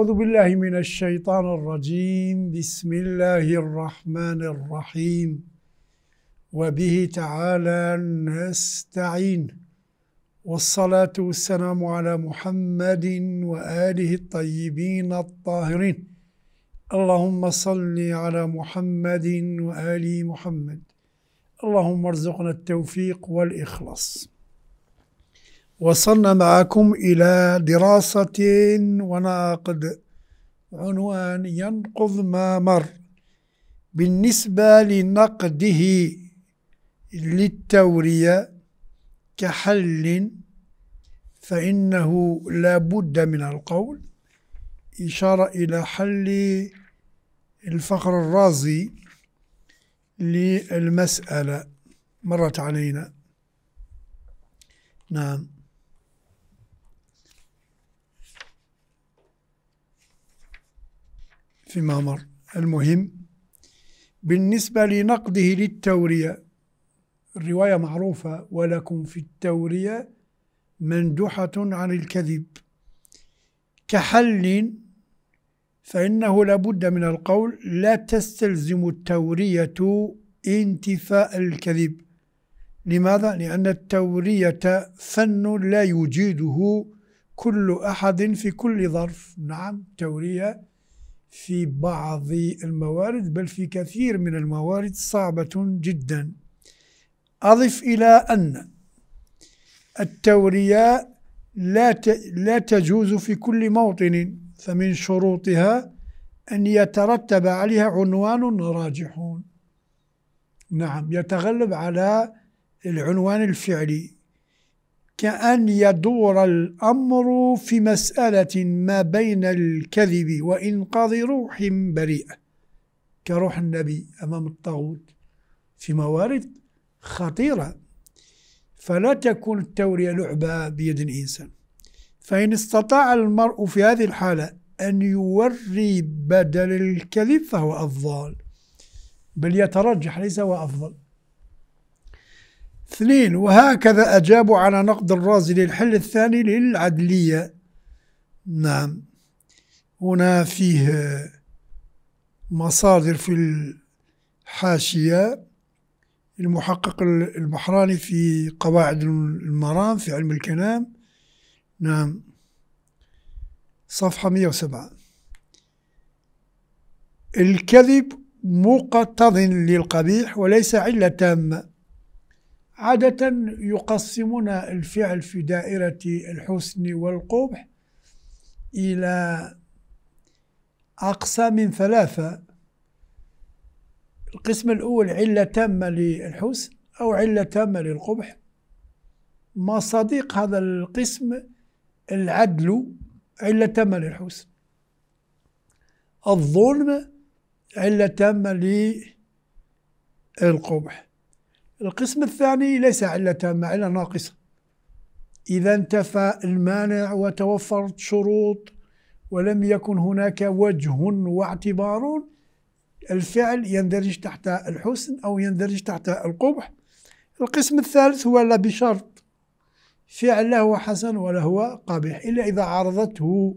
أعوذ بالله من الشيطان الرجيم بسم الله الرحمن الرحيم وبه تعالى نستعين والصلاة والسلام على محمد وآله الطيبين الطاهرين اللهم صل على محمد وآل محمد اللهم ارزقنا التوفيق والإخلاص وصلنا معكم إلى دراسة وناقد عنوان ينقض ما مر بالنسبة لنقده للتورية كحل فإنه لا بد من القول إشارة إلى حل الفخر الرازي للمسألة مرت علينا نعم فيما مر المهم بالنسبة لنقده للتورية الرواية معروفة ولكم في التورية مندوحة عن الكذب كحل فإنه لابد من القول لا تستلزم التورية انتفاء الكذب لماذا؟ لأن التورية فن لا يجيده كل أحد في كل ظرف نعم التورية في بعض الموارد بل في كثير من الموارد صعبة جدا أضف إلى أن التورية لا لا تجوز في كل موطن فمن شروطها أن يترتب عليها عنوان راجحون نعم يتغلب على العنوان الفعلي كأن يدور الأمر في مسألة ما بين الكذب وإنقاذ روح بريئة كروح النبي أمام الطاغوت في موارد خطيرة فلا تكون التورية لعبة بيد الإنسان فإن استطاع المرء في هذه الحالة أن يوري بدل الكذب فهو أفضل بل يترجح ليس هو أفضل اثنين وهكذا أجابوا على نقد الرازي للحل الثاني للعدلية نعم هنا فيه مصادر في الحاشية المحقق البحراني في قواعد المرام في علم الكلام نعم صفحة 107 الكذب مقتضن للقبيح وليس علة تامة عادة يقسمون الفعل في دائرة الحسن والقبح إلى أقسام ثلاثة القسم الأول علة تامة للحسن أو علة تامة للقبح مصادق هذا القسم العدل علة تامة للحسن الظلم علة تامة للقبح القسم الثاني ليس علة تامة علة ناقصة إذا انتفى المانع وتوفرت شروط ولم يكن هناك وجه واعتبار الفعل يندرج تحت الحسن أو يندرج تحت القبح القسم الثالث هو لا بشرط فعل لا هو حسن ولا هو قبيح إلا إذا عرضته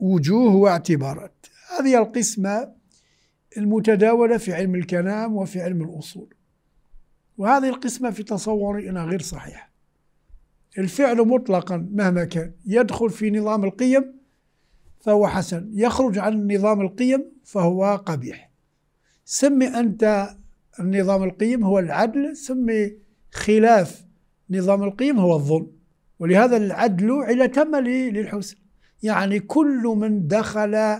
وجوه واعتبارات هذه القسمة المتداولة في علم الكلام وفي علم الأصول وهذه القسمة في تصوري أنها غير صحيحة الفعل مطلقا مهما كان يدخل في نظام القيم فهو حسن يخرج عن نظام القيم فهو قبيح سمي أنت النظام القيم هو العدل سمي خلاف نظام القيم هو الظلم ولهذا العدل على تامة للحسن يعني كل من دخل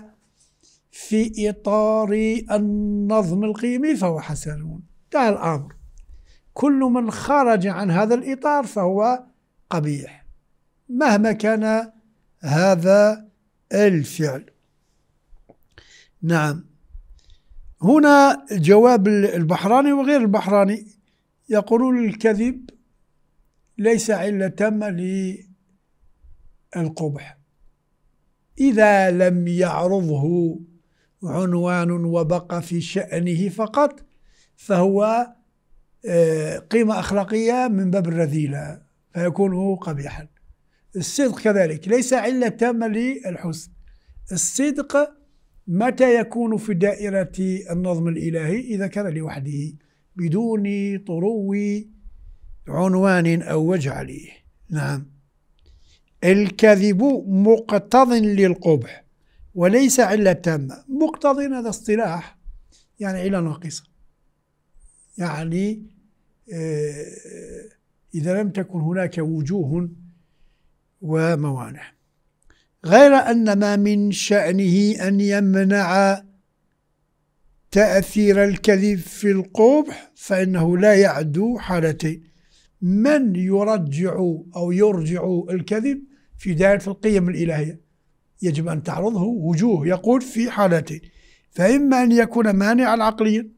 في إطار النظم القيمي فهو حسن انتهى الأمر كل من خرج عن هذا الإطار فهو قبيح مهما كان هذا الفعل نعم هنا جواب البحراني وغير البحراني يقولون الكذب ليس علة تامة للقبح إذا لم يعرضه عنوان وبقى في شأنه فقط فهو آه، قيمة أخلاقية من باب الرذيلة فيكون قبيحا الصدق كذلك ليس علة تامة للحسن الصدق متى يكون في دائرة النظم الإلهي إذا كان لوحده بدون طرو عنوان أو وجه عليه نعم الكذب مقتض للقبح وليس علة تامة مقتض هذا اصطلاح يعني علة ناقصة يعني إيه، إذا لم تكن هناك وجوه وموانع غير أن ما من شأنه أن يمنع تأثير الكذب في القبح فإنه لا يعدو حالتين من يرجع أو يرجع الكذب في دائرة القيم الإلهية يجب أن تعرضه وجوه يقول في حالتين فإما أن يكون مانعا عقليا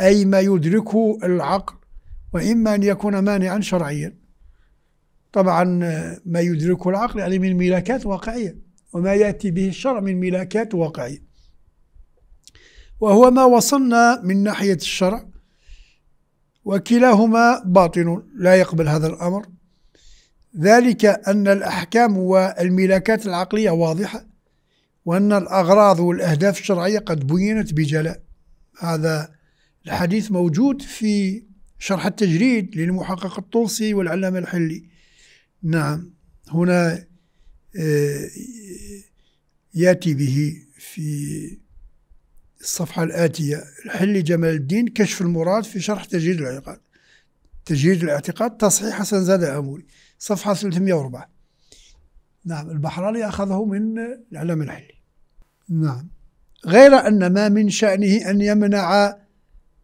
أي ما يدركه العقل وإما أن يكون مانعا شرعيا طبعا آه، ما يدركه العقل يعني من ملاكات واقعية وما يأتي به الشرع من ملاكات واقعية وهو ما وصلنا من ناحية الشرع وكلاهما باطن لا يقبل هذا الأمر ذلك أن الأحكام والملاكات العقلية واضحة وأن الأغراض والأهداف الشرعية قد بينت بجلاء هذا الحديث موجود في شرح التجريد للمحقق الطوسي والعلامة الحلي نعم هنا آه، يأتي به في الصفحة الآتية الحلي جمال الدين كشف المراد في شرح تجريد العقاد تجريد الاعتقاد تصحيح حسن زاد الأموري صفحة 304 نعم البحراني أخذه من العلامة الحلي نعم غير أن ما من شأنه أن يمنع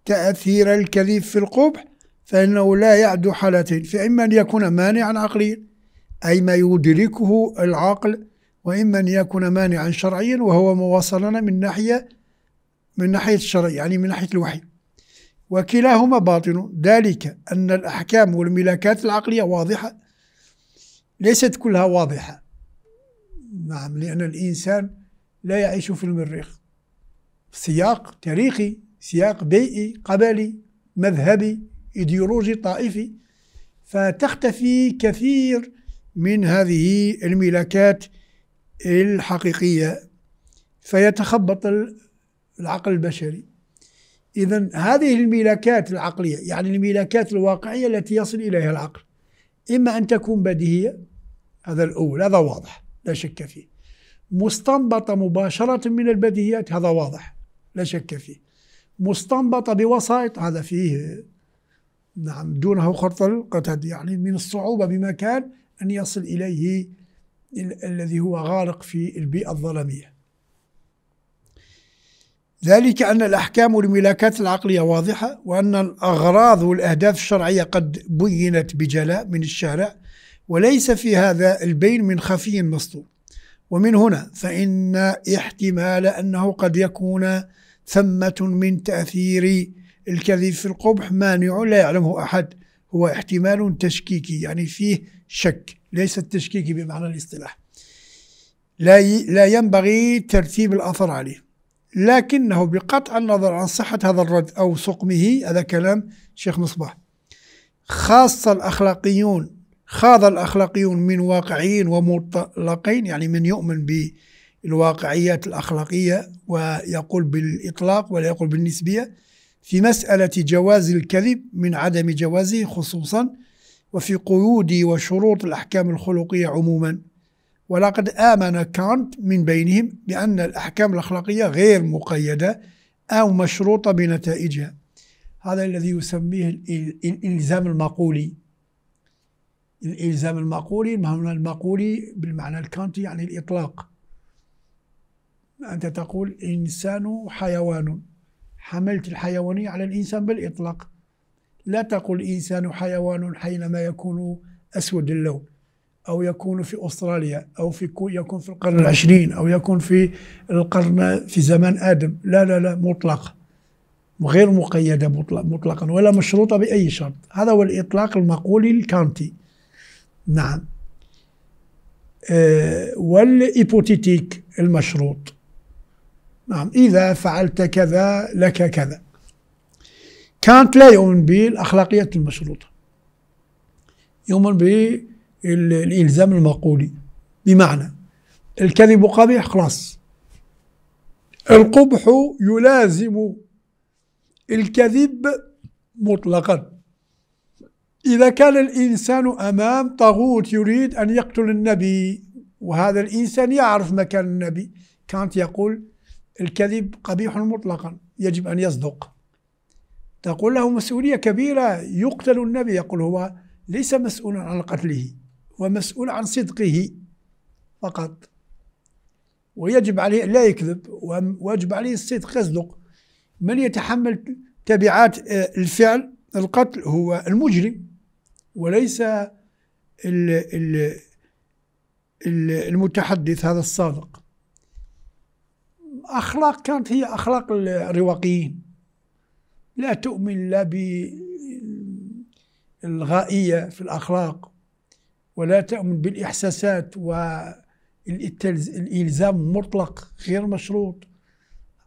تأثير الكذب في القبح فإنه لا يعد حالتين فإما أن يكون مانعا عقليا أي ما يدركه العقل وإما أن يكون مانعا شرعيا وهو ما وصلنا من ناحية من ناحية الشرع يعني من ناحية الوحي وكلاهما باطن ذلك أن الأحكام والملاكات العقلية واضحة ليست كلها واضحة نعم لأن الإنسان لا يعيش في المريخ سياق تاريخي سياق بيئي قبلي مذهبي ايديولوجي طائفي فتختفي كثير من هذه الملاكات الحقيقيه فيتخبط العقل البشري اذا هذه الملاكات العقليه يعني الملاكات الواقعيه التي يصل اليها العقل اما ان تكون بديهيه هذا الاول هذا واضح لا شك فيه مستنبطه مباشره من البديهيات هذا واضح لا شك فيه مستنبطه بوسائط هذا فيه نعم دونه خرطة القتد يعني من الصعوبة بمكان أن يصل إليه ال الذي هو غارق في البيئة الظلمية ذلك أن الأحكام والملاكات العقلية واضحة وأن الأغراض والأهداف الشرعية قد بينت بجلاء من الشارع وليس في هذا البين من خفي مسطور ومن هنا فإن احتمال أنه قد يكون ثمة من تأثير الكذب في القبح مانع لا يعلمه أحد هو احتمال تشكيكي يعني فيه شك ليس التشكيكي بمعنى الاصطلاح لا لا ينبغي ترتيب الأثر عليه لكنه بقطع النظر عن صحة هذا الرد أو سقمه هذا كلام شيخ مصباح خاصة الأخلاقيون خاض الأخلاقيون من واقعيين ومطلقين يعني من يؤمن بالواقعيات الأخلاقية ويقول بالإطلاق ولا يقول بالنسبية في مسألة جواز الكذب من عدم جوازه خصوصا وفي قيود وشروط الأحكام الخلقية عموما ولقد آمن كانت من بينهم بأن الأحكام الأخلاقية غير مقيدة أو مشروطة بنتائجها هذا الذي يسميه الإلزام المقولي الإلزام المقولي المهم المقولي بالمعنى الكانتي يعني الإطلاق أنت تقول إنسان حيوان حملت الحيوانية على الإنسان بالإطلاق لا تقل إنسان حيوان حينما يكون أسود اللون أو يكون في أستراليا أو في يكون في القرن العشرين أو يكون في القرن في زمان آدم لا لا لا مطلق غير مقيدة مطلق مطلقا ولا مشروطة بأي شرط هذا هو الإطلاق المقول الكانتي نعم أه والإيبوتيتيك المشروط نعم إذا فعلت كذا لك كذا كانت لا يؤمن بالأخلاقيات المشروطة يؤمن بالإلزام المقولي بمعنى الكذب قبيح خلاص القبح يلازم الكذب مطلقا إذا كان الإنسان أمام طاغوت يريد أن يقتل النبي وهذا الإنسان يعرف مكان النبي كانت يقول الكذب قبيح مطلقا يجب أن يصدق تقول له مسؤولية كبيرة يقتل النبي يقول هو ليس مسؤولا عن قتله هو مسؤول عن صدقه فقط ويجب عليه لا يكذب ويجب عليه الصدق يصدق من يتحمل تبعات آه، الفعل القتل هو المجرم وليس المتحدث هذا الصادق أخلاق كانت هي أخلاق الرواقيين لا تؤمن لا بالغائية في الأخلاق ولا تؤمن بالإحساسات والإلزام مطلق غير مشروط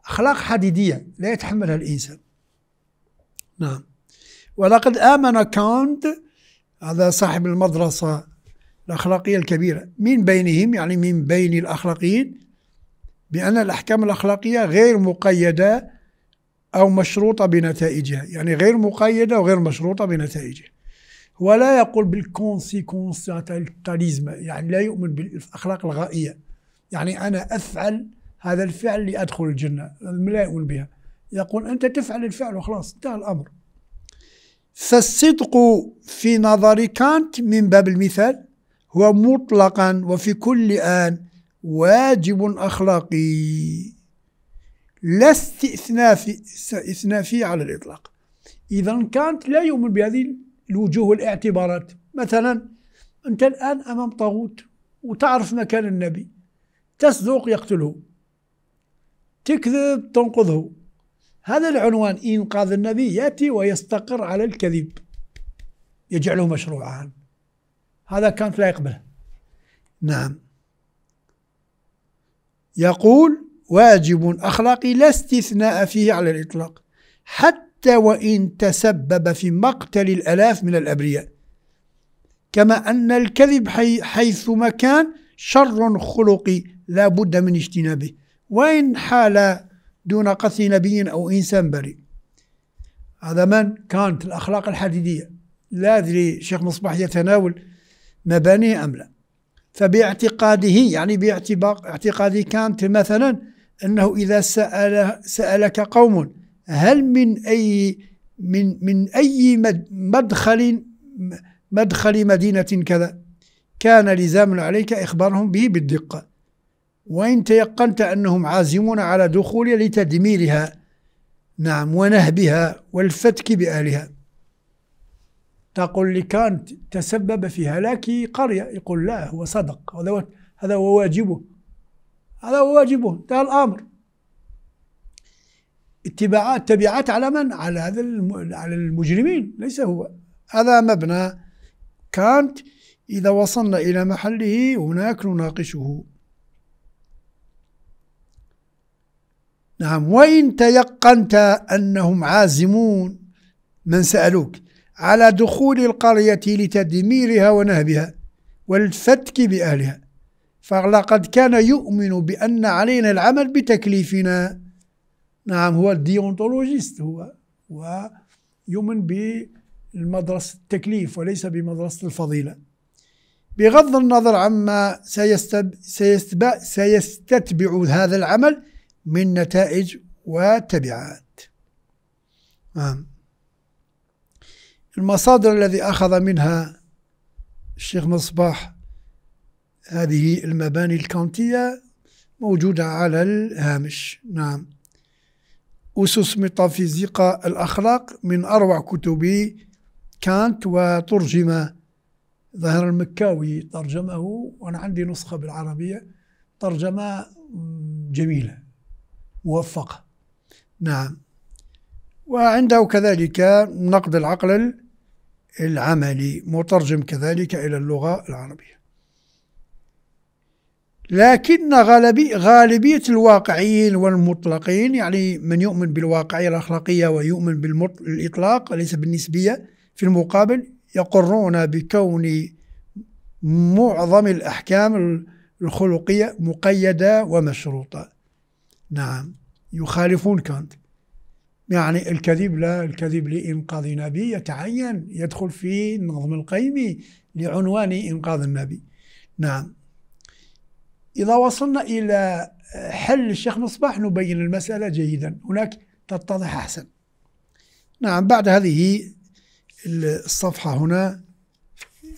أخلاق حديدية لا يتحملها الإنسان نعم ولقد آمن كانت هذا صاحب المدرسة الأخلاقية الكبيرة من بينهم يعني من بين الأخلاقيين بأن الأحكام الأخلاقية غير مقيدة أو مشروطة بنتائجها يعني غير مقيدة وغير مشروطة بنتائجها ولا يقول بالكونسيكونسياتاليزم يعني لا يؤمن بالأخلاق الغائية يعني أنا أفعل هذا الفعل لأدخل الجنة لا يؤمن بها يقول أنت تفعل الفعل وخلاص انتهى الأمر فالصدق في نظر كانت من باب المثال هو مطلقا وفي كل آن واجب أخلاقي لا استثناء فيه على الإطلاق إذا كانت لا يؤمن بهذه الوجوه والاعتبارات مثلا أنت الآن أمام طاغوت وتعرف مكان النبي تصدق يقتله تكذب تنقذه هذا العنوان إنقاذ النبي يأتي ويستقر على الكذب يجعله مشروعا هذا كانت لا يقبله نعم يقول واجب أخلاقي لا استثناء فيه على الإطلاق حتى وإن تسبب في مقتل الألاف من الأبرياء كما أن الكذب حي حيثما كان شر خلقي لا بد من اجتنابه وإن حال دون قتل نبي أو إنسان بريء هذا من كانت الأخلاق الحديدية لا أدري شيخ مصباح يتناول مبانيه أم لا فباعتقاده يعني باعتقاده كانت مثلا أنه إذا سأل سألك قوم هل من أي من من أي مدخل مدخل مدينة كذا كان لزاما عليك إخبارهم به بالدقة وإن تيقنت أنهم عازمون على دخولها لتدميرها نعم ونهبها والفتك بأهلها تقول لي كانت تسبب في هلاك قرية يقول لا هو صدق هذا هو هذا هو واجبه هذا هو واجبه انتهى الأمر اتباعات تبعات على من؟ على هذا على المجرمين ليس هو هذا مبنى كانت إذا وصلنا إلى محله هناك نناقشه نعم وإن تيقنت أنهم عازمون من سألوك على دخول القرية لتدميرها ونهبها والفتك بأهلها فلقد كان يؤمن بأن علينا العمل بتكليفنا نعم هو الديونتولوجيست هو ويؤمن بمدرسة التكليف وليس بمدرسة الفضيلة بغض النظر عما سيستب سيستب سيستتبع هذا العمل من نتائج وتبعات نعم المصادر الذي أخذ منها الشيخ مصباح هذه المباني الكونتية موجودة على الهامش نعم أسس ميتافيزيقا الأخلاق من أروع كتب كانت وترجم ظهر المكاوي ترجمه وأنا عندي نسخة بالعربية ترجمة جميلة موفقة نعم وعنده كذلك نقد العقل العملي مترجم كذلك إلى اللغة العربية لكن غالبي غالبية الواقعيين والمطلقين يعني من يؤمن بالواقعية الأخلاقية ويؤمن بالإطلاق ليس بالنسبية في المقابل يقرون بكون معظم الأحكام الخلقية مقيدة ومشروطة نعم يخالفون كانت يعني الكذب لا الكذب لإنقاذ نبي يتعين يدخل في نظم القيمي لعنوان إنقاذ النبي نعم إذا وصلنا إلى حل الشيخ مصباح نبين المسألة جيدا هناك تتضح أحسن نعم بعد هذه الصفحة هنا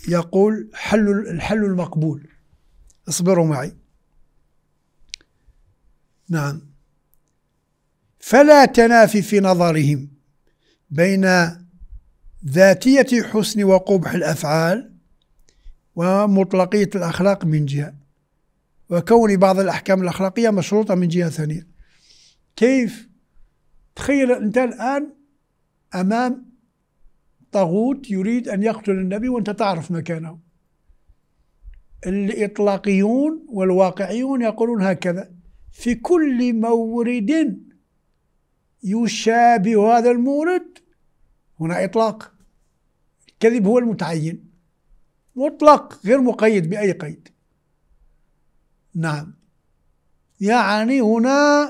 يقول حل الحل المقبول اصبروا معي نعم فلا تنافي في نظرهم بين ذاتية حسن وقبح الأفعال ومطلقية الأخلاق من جهة وكون بعض الأحكام الأخلاقية مشروطة من جهة ثانية كيف تخيل أنت الآن أمام طاغوت يريد أن يقتل النبي وأنت تعرف مكانه الإطلاقيون والواقعيون يقولون هكذا في كل مورد يشابه هذا المورد هنا إطلاق الكذب هو المتعين مطلق غير مقيد بأي قيد نعم يعني هنا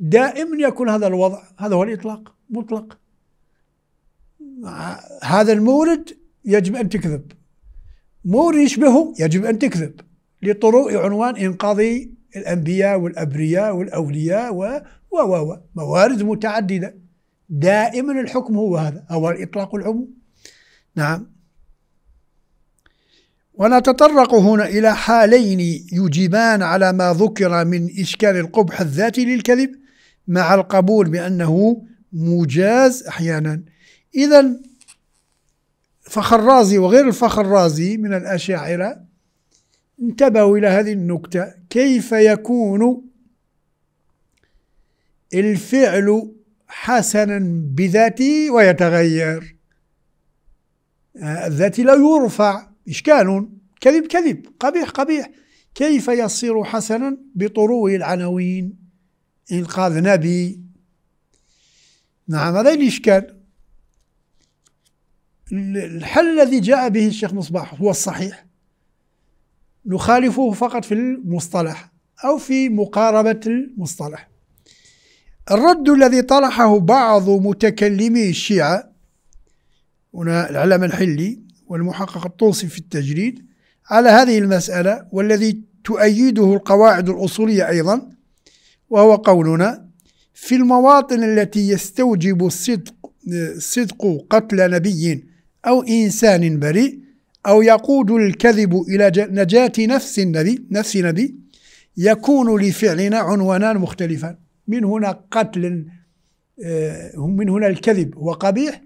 دائما يكون هذا الوضع هذا هو الإطلاق مطلق هذا المورد يجب أن تكذب مورد يشبهه يجب أن تكذب لطروء عنوان إنقاذ الأنبياء والأبرياء والأولياء و و موارد متعددة دائما الحكم هو هذا هو إطلاق العموم نعم ونتطرق هنا إلى حالين يجيبان على ما ذكر من إشكال القبح الذاتي للكذب مع القبول بأنه مجاز أحيانا إذا فخر رازي وغير الفخر رازي من الأشاعرة انتبهوا إلى هذه النكتة كيف يكون الفعل حسنا بذاته ويتغير الذاتي آه، لا يرفع إشكال كذب كذب قبيح قبيح كيف يصير حسنا بطروه العناوين إنقاذ نبي نعم هذا الإشكال الحل الذي جاء به الشيخ مصباح هو الصحيح نخالفه فقط في المصطلح أو في مقاربة المصطلح الرد الذي طرحه بعض متكلمي الشيعة هنا العلم الحلي والمحقق الطوسي في التجريد على هذه المسألة والذي تؤيده القواعد الأصولية أيضا وهو قولنا في المواطن التي يستوجب الصدق صدق قتل نبي أو إنسان بريء أو يقود الكذب إلى نجاة نفس النبي نفس نبي يكون لفعلنا عنوانان مختلفان من هنا قتل آه، من هنا الكذب هو قبيح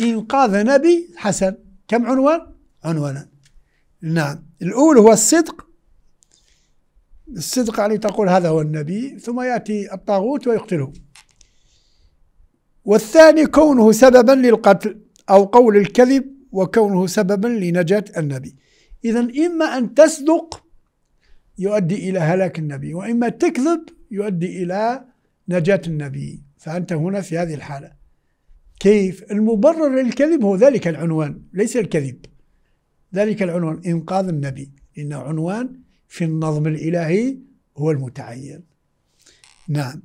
إنقاذ نبي حسن كم عنوان؟ عنوانا نعم الأول هو الصدق الصدق يعني تقول هذا هو النبي ثم يأتي الطاغوت ويقتله والثاني كونه سببا للقتل أو قول الكذب وكونه سببا لنجاة النبي إذا إما أن تصدق يؤدي إلى هلاك النبي وإما تكذب يؤدي إلى نجاة النبي فأنت هنا في هذه الحالة كيف المبرر للكذب هو ذلك العنوان ليس الكذب ذلك العنوان إنقاذ النبي إن عنوان في النظم الإلهي هو المتعين نعم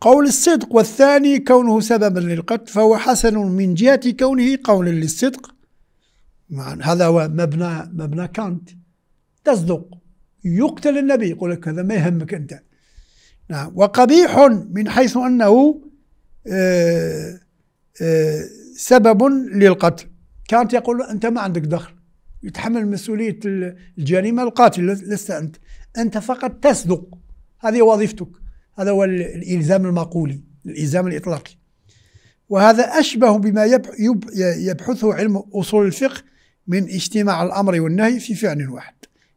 قول الصدق والثاني كونه سببا للقتل فهو حسن من جهة كونه قولا للصدق هذا هو مبنى مبنى كانت تصدق يقتل النبي يقول لك هذا ما يهمك أنت نعم وقبيح من حيث أنه آه، آه، سبب للقتل كانت يقول أنت ما عندك دخل يتحمل مسؤولية الجريمة القاتل لست أنت أنت فقط تصدق هذه وظيفتك هذا هو الإلزام المقولي الإلزام الإطلاقي وهذا أشبه بما يبحثه علم أصول الفقه من اجتماع الأمر والنهي في فعل واحد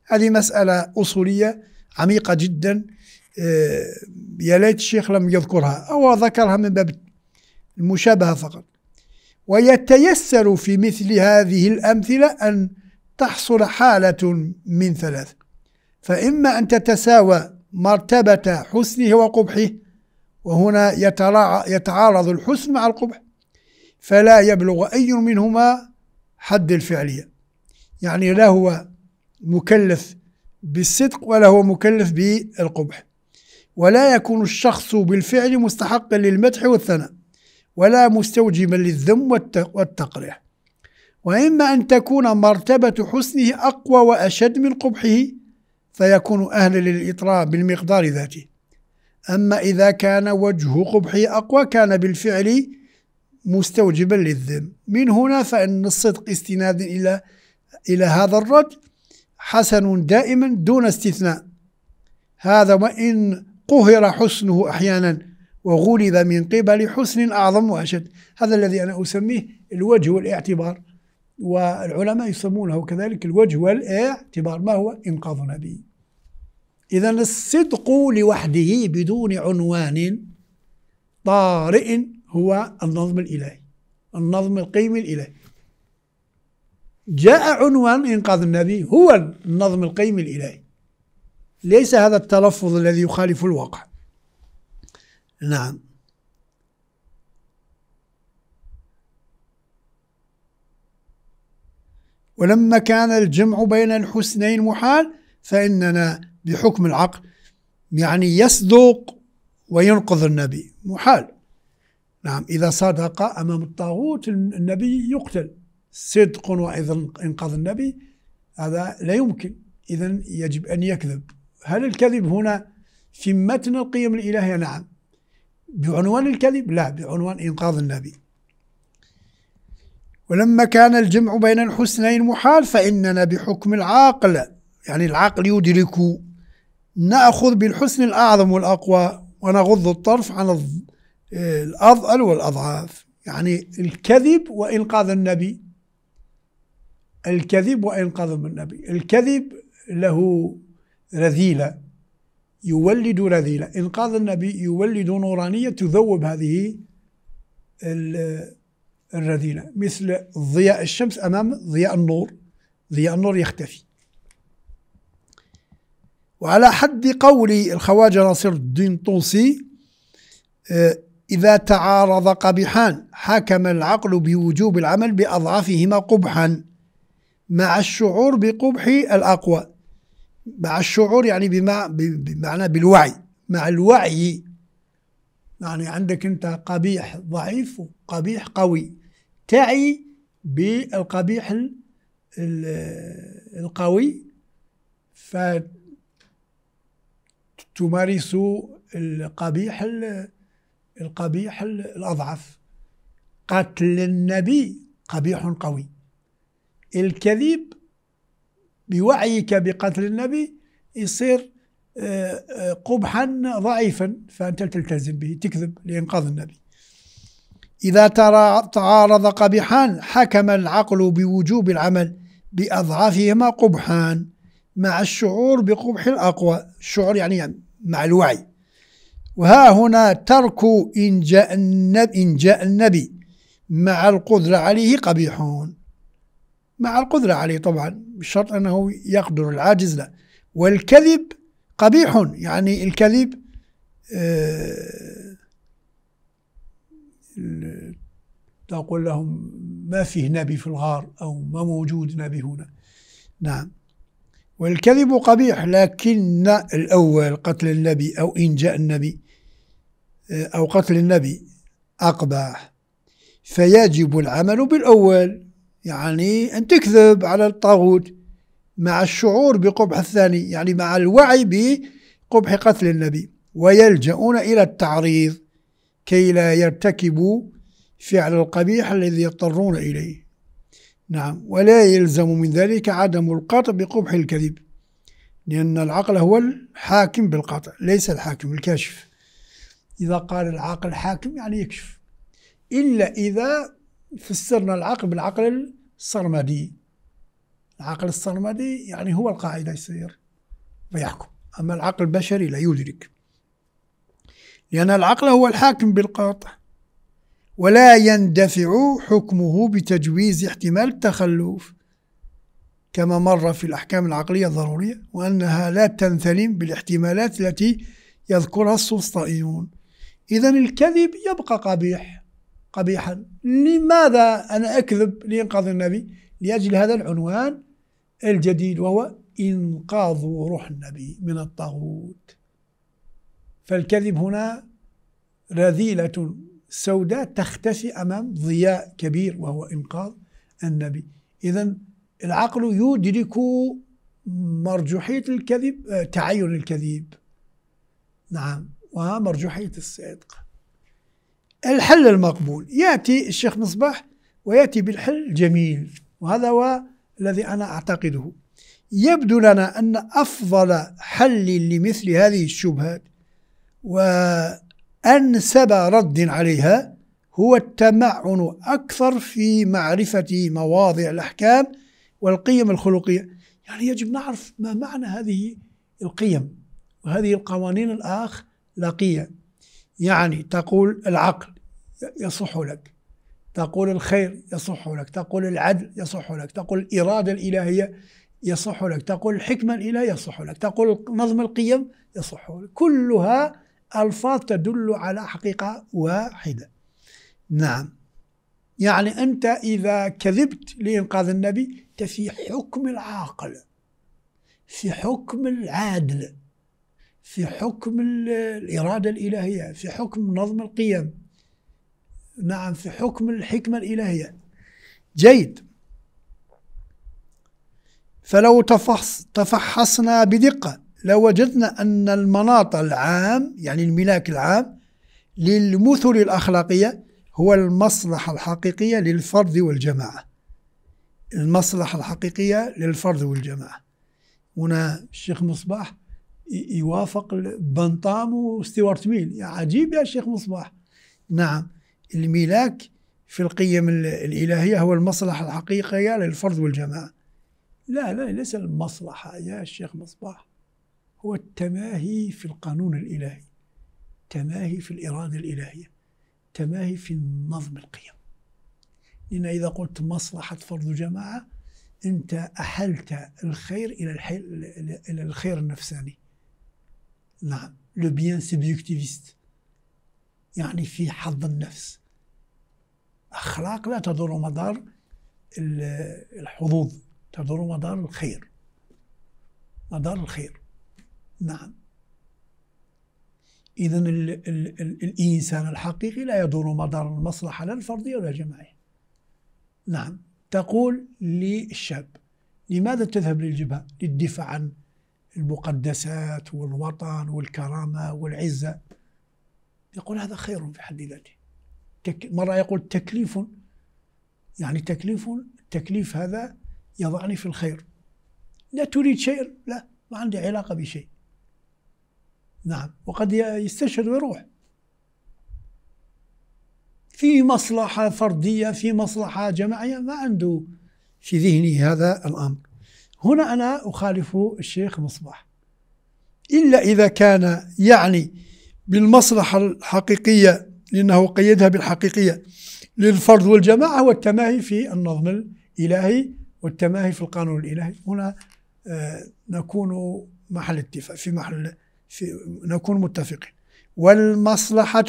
هذه مسألة أصولية عميقة جدا آه، يا ليت الشيخ لم يذكرها أو ذكرها من باب المشابهة فقط ويتيسر في مثل هذه الأمثلة أن تحصل حالة من ثلاث فإما أن تتساوى مرتبة حسنه وقبحه وهنا يتعارض الحسن مع القبح فلا يبلغ أي منهما حد الفعلية يعني لا هو مكلف بالصدق ولا هو مكلف بالقبح ولا يكون الشخص بالفعل مستحقا للمدح والثناء ولا مستوجبا للذم والتقريح وإما أن تكون مرتبة حسنه أقوى وأشد من قبحه فيكون أهلا للإطراء بالمقدار ذاته أما إذا كان وجه قبحه أقوى كان بالفعل مستوجبا للذم من هنا فإن الصدق استنادا إلى إلى هذا الرد حسن دائما دون استثناء هذا وإن قهر حسنه أحيانا وغلب من قبل حسن أعظم وأشد هذا الذي أنا أسميه الوجه والاعتبار والعلماء يسمونه كذلك الوجه والاعتبار ما هو إنقاذ نبي إذا الصدق لوحده بدون عنوان طارئ هو النظم الإلهي النظم القيم الإلهي جاء عنوان إنقاذ النبي هو النظم القيم الإلهي ليس هذا التلفظ الذي يخالف الواقع نعم ولما كان الجمع بين الحسنين محال فإننا بحكم العقل يعني يصدق وينقذ النبي محال نعم إذا صدق أمام الطاغوت النبي يقتل صدق واذا إنقاذ النبي هذا لا يمكن إذا يجب أن يكذب هل الكذب هنا في متن القيم الإلهية نعم بعنوان الكذب لا بعنوان إنقاذ النبي ولما كان الجمع بين الحسنين محال فإننا بحكم العاقل يعني العقل يدرك نأخذ بالحسن الأعظم والأقوى ونغض الطرف عن الأضأل والأضعاف يعني الكذب وإنقاذ النبي الكذب وإنقاذ من النبي الكذب له رذيلة يولد رذيلة إنقاذ النبي يولد نورانية تذوب هذه الرذيلة مثل ضياء الشمس أمام ضياء النور ضياء النور يختفي وعلى حد قول الخواجة ناصر الدين الطوسي آه، إذا تعارض قبحان حكم العقل بوجوب العمل بأضعافهما قبحا مع الشعور بقبح الأقوى مع الشعور يعني بمع بمعنى بالوعي مع الوعي يعني عندك أنت قبيح ضعيف وقبيح قوي تعي بالقبيح القوي فتمارس القبيح القبيح الأضعف قتل النبي قبيح قوي الكذب بوعيك بقتل النبي يصير آه، آه، قبحا ضعيفا فأنت تلتزم به تكذب لإنقاذ النبي إذا تعارض قبحان حكم العقل بوجوب العمل بأضعافهما قبحان مع الشعور بقبح الأقوى الشعور يعني مع الوعي وها هنا ترك إن جاء النبي, إن جاء النبي مع القدرة عليه قبيحون مع القدرة عليه طبعا بشرط أنه يقدر العاجز لا والكذب قبيح يعني الكذب تقول آه، لهم ما فيه نبي في الغار أو ما موجود نبي هنا نعم والكذب قبيح لكن الأول قتل النبي أو إن جاء النبي آه، أو قتل النبي أقبح فيجب العمل بالأول يعني أن تكذب على الطاغوت مع الشعور بقبح الثاني يعني مع الوعي بقبح قتل النبي ويلجؤون إلى التعريض كي لا يرتكبوا فعل القبيح الذي يضطرون إليه نعم ولا يلزم من ذلك عدم القطع بقبح الكذب لأن العقل هو الحاكم بالقطع ليس الحاكم الكاشف إذا قال العقل حاكم يعني يكشف إلا إذا فسرنا العقل بالعقل السرمدي العقل السرمدي يعني هو القاعدة يصير فيحكم أما العقل البشري لا يدرك لأن العقل هو الحاكم بالقاطع ولا يندفع حكمه بتجويز احتمال التخلف كما مر في الأحكام العقلية الضرورية وأنها لا تنثلم بالاحتمالات التي يذكرها السلطائيون إذا الكذب يبقى قبيح قبيحا لماذا أنا أكذب لإنقاذ النبي لأجل هذا العنوان الجديد وهو إنقاذ روح النبي من الطاغوت فالكذب هنا رذيلة سوداء تختفي أمام ضياء كبير وهو إنقاذ النبي إذا العقل يدرك مرجحية الكذب آه، تعين الكذب نعم ومرجحية الصدق الحل المقبول يأتي الشيخ مصباح ويأتي بالحل الجميل وهذا هو الذي أنا أعتقده يبدو لنا أن أفضل حل لمثل هذه الشبهات وأنسب رد عليها هو التمعن أكثر في معرفة مواضع الأحكام والقيم الخلقية يعني يجب نعرف ما معنى هذه القيم وهذه القوانين الأخلاقية يعني تقول العقل يصح لك تقول الخير يصح لك تقول العدل يصح لك تقول الإرادة الإلهية يصح لك تقول الحكمة الإلهية يصح لك تقول نظم القيم يصح لك كلها ألفاظ تدل على حقيقة واحدة نعم يعني أنت إذا كذبت لإنقاذ النبي أنت في حكم العاقل في حكم العادل في حكم الإرادة الإلهية في حكم نظم القيم نعم في حكم الحكمة الإلهية جيد فلو تفحص تفحصنا بدقة لوجدنا أن المناط العام يعني الملاك العام للمثل الأخلاقية هو المصلحة الحقيقية للفرد والجماعة المصلحة الحقيقية للفرد والجماعة هنا الشيخ مصباح يوافق بنطام وستيوارت ميل عجيب يا شيخ مصباح نعم الملاك في القيم الإلهية هو المصلحة الحقيقية للفرد والجماعة لا لا ليس المصلحة يا شيخ مصباح هو التماهي في القانون الإلهي تماهي في الإرادة الإلهية تماهي في نظم القيم لأن إذا قلت مصلحة فرد وجماعة أنت أحلت الخير إلى الخير النفساني نعم لو بيان سبجكتيفيست يعني في حظ النفس أخلاق لا تدور مدار الحظوظ تدور مدار الخير مدار الخير نعم إذا الإنسان الحقيقي لا يدور مدار المصلحة لا الفردية ولا الجماعية نعم تقول للشاب لماذا تذهب للجبهة للدفاع عن المقدسات والوطن والكرامة والعزة يقول هذا خير في حد ذاته مرة يقول تكليف يعني تكليف التكليف هذا يضعني في الخير لا تريد شيء لا ما عندي علاقة بشيء نعم وقد يستشهد ويروح في مصلحة فردية في مصلحة جماعية ما عنده في ذهنه هذا الأمر هنا أنا أخالف الشيخ مصباح إلا إذا كان يعني بالمصلحة الحقيقية لأنه قيدها بالحقيقية للفرد والجماعة والتماهي في النظم الإلهي والتماهي في القانون الإلهي هنا آه، نكون محل اتفاق في محل في نكون متفقين والمصلحة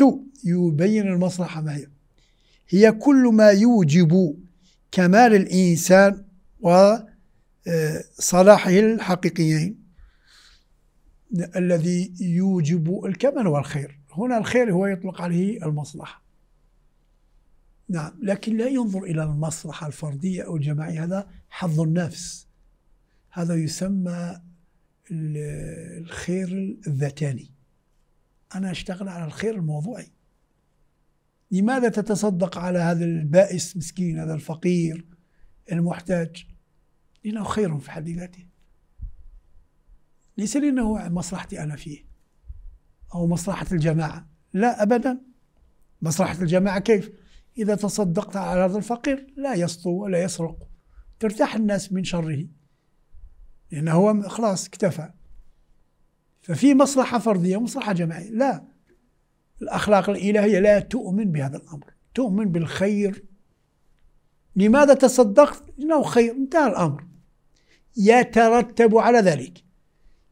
يبين المصلحة ما هي هي كل ما يوجب كمال الإنسان و صلاحه الحقيقيين الذي يوجب الكمال والخير هنا الخير هو يطلق عليه المصلحة نعم لكن لا ينظر إلى المصلحة الفردية أو الجماعية هذا حظ النفس هذا يسمى الخير الذاتاني أنا أشتغل على الخير الموضوعي لماذا تتصدق على هذا البائس مسكين هذا الفقير المحتاج لأنه خير في حد ذاته ليس لأنه مصلحتي أنا فيه أو مصلحة الجماعة لا أبدا مصلحة الجماعة كيف إذا تصدقت على هذا الفقير لا يسطو ولا يسرق ترتاح الناس من شره لأنه هو خلاص اكتفى ففي مصلحة فردية ومصلحة جماعية لا الأخلاق الإلهية لا تؤمن بهذا الأمر تؤمن بالخير لماذا تصدقت؟ لأنه خير انتهى الأمر يترتب على ذلك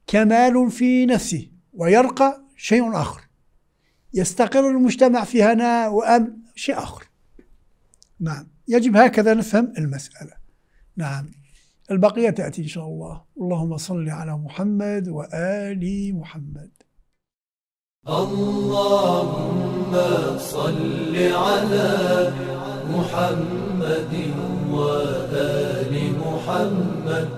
كمال في نفسه ويرقى شيء آخر يستقر المجتمع في هناء وأمن شيء آخر نعم يجب هكذا نفهم المسألة نعم البقية تأتي إن شاء الله اللهم صل على محمد وآل محمد اللهم صل على محمد وآل محمد